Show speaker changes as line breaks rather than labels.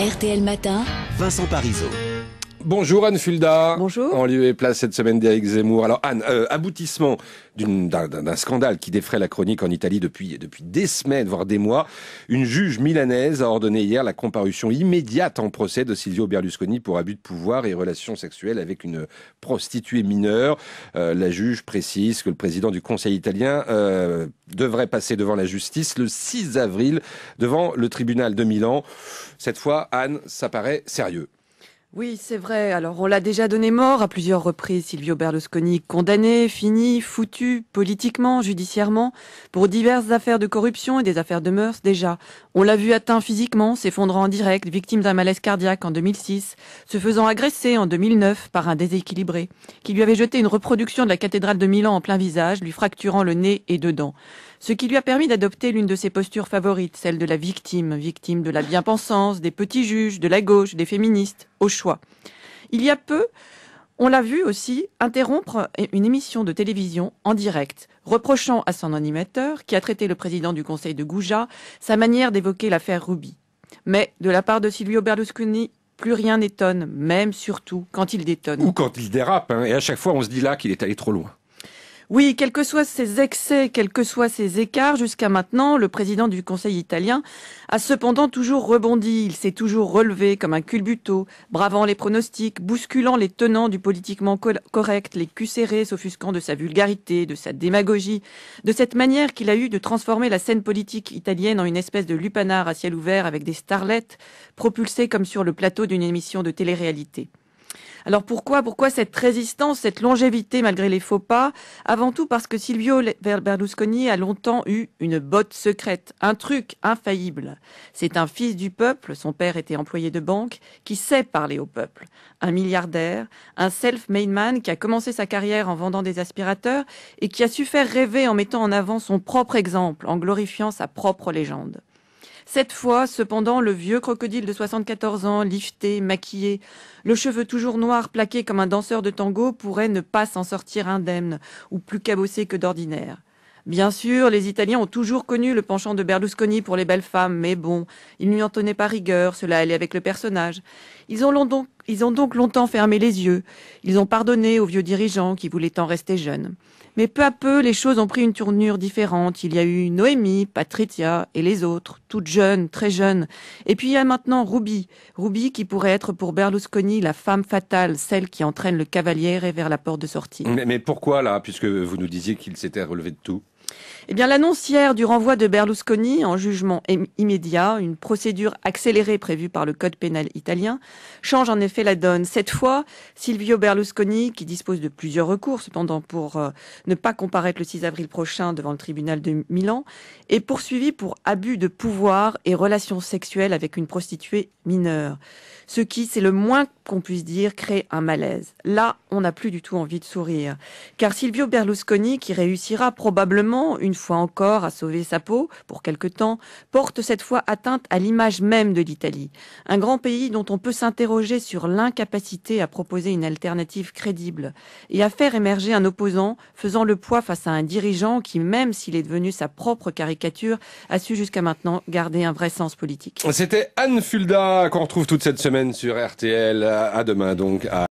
RTL Matin. Vincent Parisot.
Bonjour Anne Fulda. Bonjour. En lieu et place cette semaine d'Éric Zemmour. Alors Anne, euh, aboutissement d'un scandale qui défrait la chronique en Italie depuis, depuis des semaines, voire des mois. Une juge milanaise a ordonné hier la comparution immédiate en procès de Silvio Berlusconi pour abus de pouvoir et relations sexuelles avec une prostituée mineure. Euh, la juge précise que le président du Conseil italien euh, devrait passer devant la justice le 6 avril devant le tribunal de Milan. Cette fois, Anne, ça paraît sérieux.
Oui, c'est vrai. Alors, on l'a déjà donné mort à plusieurs reprises, Silvio Berlusconi, condamné, fini, foutu, politiquement, judiciairement, pour diverses affaires de corruption et des affaires de mœurs déjà. On l'a vu atteint physiquement, s'effondrant en direct, victime d'un malaise cardiaque en 2006, se faisant agresser en 2009 par un déséquilibré, qui lui avait jeté une reproduction de la cathédrale de Milan en plein visage, lui fracturant le nez et deux dents. Ce qui lui a permis d'adopter l'une de ses postures favorites, celle de la victime, victime de la bien-pensance, des petits juges, de la gauche, des féministes au choix. Il y a peu, on l'a vu aussi interrompre une émission de télévision en direct, reprochant à son animateur, qui a traité le président du conseil de Gouja, sa manière d'évoquer l'affaire Ruby. Mais de la part de Silvio Berlusconi, plus rien n'étonne, même surtout quand il détonne. Ou quand il dérape, hein, et à chaque fois on se dit là qu'il est allé trop loin. Oui, quels que soient ses excès, quels que soient ses écarts, jusqu'à maintenant, le président du Conseil italien a cependant toujours rebondi. Il s'est toujours relevé comme un culbuto, bravant les pronostics, bousculant les tenants du politiquement correct, les culs s'offusquant de sa vulgarité, de sa démagogie, de cette manière qu'il a eu de transformer la scène politique italienne en une espèce de lupanard à ciel ouvert avec des starlettes propulsées comme sur le plateau d'une émission de télé-réalité. Alors pourquoi, pourquoi cette résistance, cette longévité malgré les faux pas Avant tout parce que Silvio Berlusconi a longtemps eu une botte secrète, un truc infaillible. C'est un fils du peuple, son père était employé de banque, qui sait parler au peuple. Un milliardaire, un self-made man qui a commencé sa carrière en vendant des aspirateurs et qui a su faire rêver en mettant en avant son propre exemple, en glorifiant sa propre légende. Cette fois, cependant, le vieux crocodile de 74 ans, lifté, maquillé, le cheveu toujours noir, plaqué comme un danseur de tango, pourrait ne pas s'en sortir indemne, ou plus cabossé que d'ordinaire. Bien sûr, les Italiens ont toujours connu le penchant de Berlusconi pour les belles femmes, mais bon, ils n'y en pas rigueur, cela allait avec le personnage. Ils en l'ont donc ils ont donc longtemps fermé les yeux. Ils ont pardonné aux vieux dirigeants qui voulaient en rester jeunes. Mais peu à peu, les choses ont pris une tournure différente. Il y a eu Noémie, Patricia et les autres, toutes jeunes, très jeunes. Et puis il y a maintenant Ruby. Ruby qui pourrait être pour Berlusconi la femme fatale, celle qui entraîne le cavalier vers la porte de sortie.
mais pourquoi là, puisque vous nous disiez qu'il s'était relevé de tout
eh bien, l'annonce hier du renvoi de Berlusconi en jugement immédiat, une procédure accélérée prévue par le code pénal italien, change en effet la donne. Cette fois, Silvio Berlusconi, qui dispose de plusieurs recours cependant pour euh, ne pas comparaître le 6 avril prochain devant le tribunal de Milan, est poursuivi pour abus de pouvoir et relations sexuelles avec une prostituée mineure. Ce qui, c'est le moins qu'on puisse dire, crée un malaise. Là, on n'a plus du tout envie de sourire. Car Silvio Berlusconi, qui réussira probablement une fois encore, à sauver sa peau pour quelque temps, porte cette fois atteinte à l'image même de l'Italie. Un grand pays dont on peut s'interroger sur l'incapacité à proposer une alternative crédible et à faire émerger un opposant faisant le poids face à un dirigeant qui, même s'il est devenu sa propre caricature, a su jusqu'à maintenant garder un vrai sens politique.
C'était Anne Fulda qu'on retrouve toute cette semaine sur RTL. À demain donc. À